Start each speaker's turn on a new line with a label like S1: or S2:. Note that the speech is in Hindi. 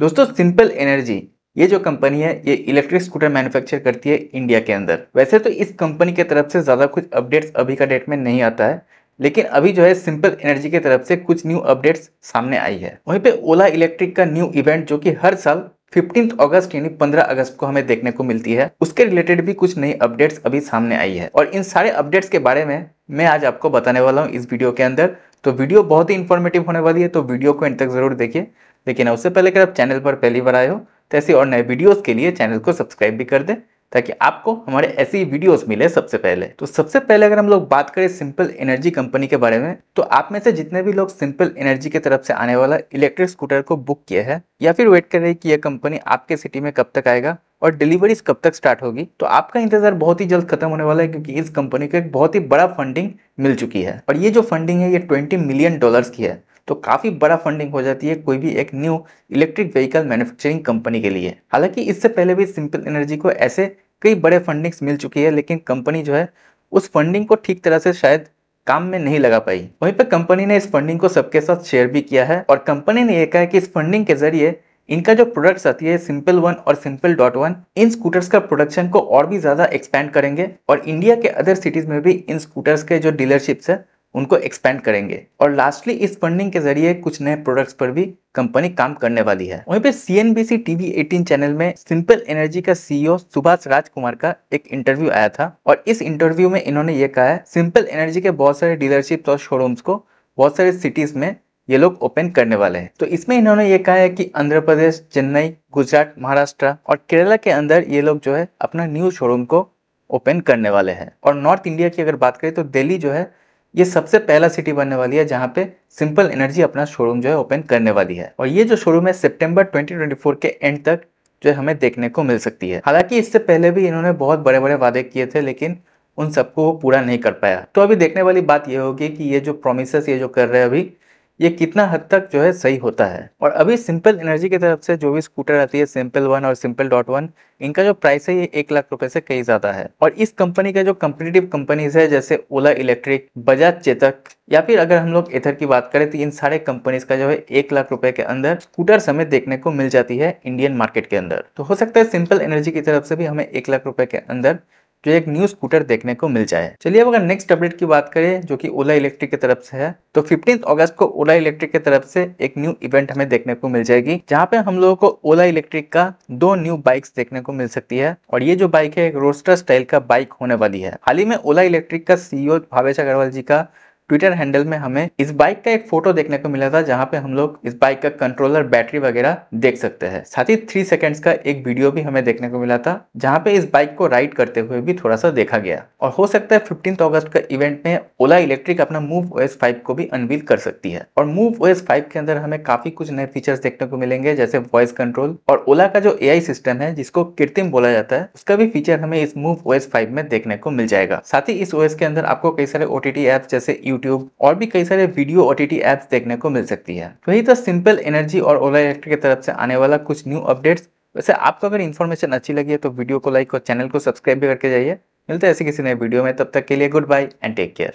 S1: दोस्तों सिंपल एनर्जी ये जो कंपनी है ये इलेक्ट्रिक स्कूटर मैन्युफैक्चर करती है इंडिया के अंदर वैसे तो इस कंपनी के तरफ से ज़्यादा कुछ अपडेट्स अभी का डेट में नहीं आता है लेकिन अभी जो है सिंपल एनर्जी की तरफ से कुछ न्यू अपडेट्स सामने आई है वहीं पे ओला इलेक्ट्रिक का न्यू इवेंट जो कि हर साल फिफ्टींथ अगस्त यानी 15 अगस्त को हमें देखने को मिलती है उसके रिलेटेड भी कुछ नई अपडेट्स अभी सामने आई है और इन सारे अपडेट्स के बारे में मैं आज आपको बताने वाला हूँ इस वीडियो के अंदर तो वीडियो बहुत ही इन्फॉर्मेटिव होने वाली है तो वीडियो को इन तक जरूर देखिए लेकिन उससे पहले अगर आप चैनल पर पहली बार आए हो तो ऐसी और नए वीडियोज़ के लिए चैनल को सब्सक्राइब भी कर दें ताकि आपको हमारे ऐसी वीडियोस मिले सबसे पहले तो सबसे पहले अगर हम लोग बात करें सिंपल एनर्जी कंपनी के बारे में तो आप में से जितने भी लोग सिंपल एनर्जी की तरफ से आने वाला इलेक्ट्रिक स्कूटर को बुक किया है या फिर वेट कर रहे कि यह कंपनी आपके सिटी में कब तक आएगा और डिलीवरीज कब तक स्टार्ट होगी तो आपका इंतजार बहुत ही जल्द खत्म होने वाला है क्योंकि इस कंपनी को एक बहुत ही बड़ा फंडिंग मिल चुकी है और ये जो फंडिंग है ये ट्वेंटी मिलियन डॉलर की है तो काफ़ी बड़ा फंडिंग हो जाती है कोई भी एक new electric vehicle manufacturing company के लिए हालांकि इससे पहले भी सिंपल एनर्जी को ऐसे कई बड़े फंडिंग्स मिल चुकी है लेकिन कंपनी जो है उस फंडिंग को ठीक तरह से शायद काम में नहीं लगा पाई वहीं पर कंपनी ने इस फंडिंग को सबके साथ शेयर भी किया है और कंपनी ने यह कहा कि इस फंडिंग के जरिए इनका जो प्रोडक्ट्स आती है सिंपल वन और सिंपल डॉट वन इन स्कूटर्स का प्रोडक्शन को और भी ज़्यादा एक्सपैंड करेंगे और इंडिया के अदर सिटीज़ में भी इन स्कूटर्स के जो डीलरशिप्स है उनको एक्सपेंड करेंगे और लास्टली इस फंडिंग के जरिए कुछ नए प्रोडक्ट्स पर भी कंपनी काम करने वाली है वहीं पे सीएनबीसी टीवी 18 चैनल में सिंपल एनर्जी का सीईओ e सुभाष राजकुमार का एक इंटरव्यू आया था और इस इंटरव्यू में इन्होंने ये कहा है सिंपल एनर्जी के बहुत सारे डीलरशिप और शोरूम्स को बहुत सारे सिटीज में ये लोग ओपन करने वाले हैं तो इसमें इन्होंने ये कहा है कि आंध्र प्रदेश चेन्नई गुजरात महाराष्ट्र और केरला के अंदर ये लोग जो है अपना न्यू शोरूम को ओपन करने वाले हैं और नॉर्थ इंडिया की अगर बात करें तो दिल्ली जो है ये सबसे पहला सिटी बनने वाली है जहां पे सिंपल एनर्जी अपना शोरूम जो है ओपन करने वाली है और ये जो शोरूम है सितंबर 2024 के एंड तक जो है हमें देखने को मिल सकती है हालांकि इससे पहले भी इन्होंने बहुत बड़े बड़े वादे किए थे लेकिन उन सबको वो पूरा नहीं कर पाया तो अभी देखने वाली बात यह होगी कि ये जो प्रोमिस ये जो कर रहे हैं अभी ये कितना हद तक जो है सही होता है और अभी सिंपल एनर्जी की तरफ से जो भी स्कूटर आती है सिंपल वन और सिंपल डॉट वन इनका जो प्राइस है ये एक लाख रुपए से कहीं ज़्यादा है और इस कंपनी का जो कंपिटेटिव कंपनीज है जैसे ओला इलेक्ट्रिक बजाज चेतक या फिर अगर हम लोग इथर की बात करें तो इन सारे कंपनीज का जो है एक लाख रुपए के अंदर स्कूटर समेत देखने को मिल जाती है इंडियन मार्केट के अंदर तो हो सकता है सिंपल एनर्जी की तरफ से भी हमें एक लाख रुपए के अंदर जो एक न्यू स्कूटर देखने को मिल जाए चलिए अब अगर नेक्स्ट अपडेट की बात करें जो कि ओला इलेक्ट्रिक की तरफ से है तो फिफ्टीन अगस्त को ओला इलेक्ट्रिक की तरफ से एक न्यू इवेंट हमें देखने को मिल जाएगी जहाँ पे हम लोगों को ओला इलेक्ट्रिक का दो न्यू बाइक्स देखने को मिल सकती है और ये जो बाइक है एक रोस्टर स्टाइल का बाइक होने वाली है हाल ही में ओला इलेक्ट्रिक का सीईओ e भावेश अग्रवाल जी का ट्विटर हैंडल में हमें इस बाइक का एक फोटो देखने को मिला था जहां पे हम लोग इस बाइक का कंट्रोलर बैटरी वगैरह देख सकते हैं साथ ही थ्री सेकेंड्स का एक वीडियो भी हमें देखने को मिला था जहां पे इस बाइक को राइड करते हुए भी थोड़ा सा देखा गया और हो सकता है फिफ्टीन अगस्त का इवेंट में ओला इलेक्ट्रिक अपना मूव ओएस फाइव को भी अनवील कर सकती है और मूव ओएस फाइव के अंदर हमें काफी कुछ नए फीचर्स देखने को मिलेंगे जैसे वॉइस कंट्रोल और ओला का जो ए सिस्टम है जिसको कृत्रिम बोला जाता है उसका भी फीचर हमें इस मूव ओएस फाइव में देखने को मिल जाएगा साथ ही इस ओएस के अंदर आपको कई सारे ओ टी जैसे यू यूट्यूब और भी कई सारे वीडियो ओ टी ऐप्स देखने को मिल सकती है वही तो सिंपल एनर्जी तो और ओला इलेक्ट्रिक की तरफ से आने वाला कुछ न्यू अपडेट्स वैसे आपको अगर इन्फॉर्मेशन अच्छी लगी है तो वीडियो को लाइक और चैनल को सब्सक्राइब भी करके जाइए मिलते हैं ऐसे किसी नए वीडियो में तब तक के लिए good bye and take care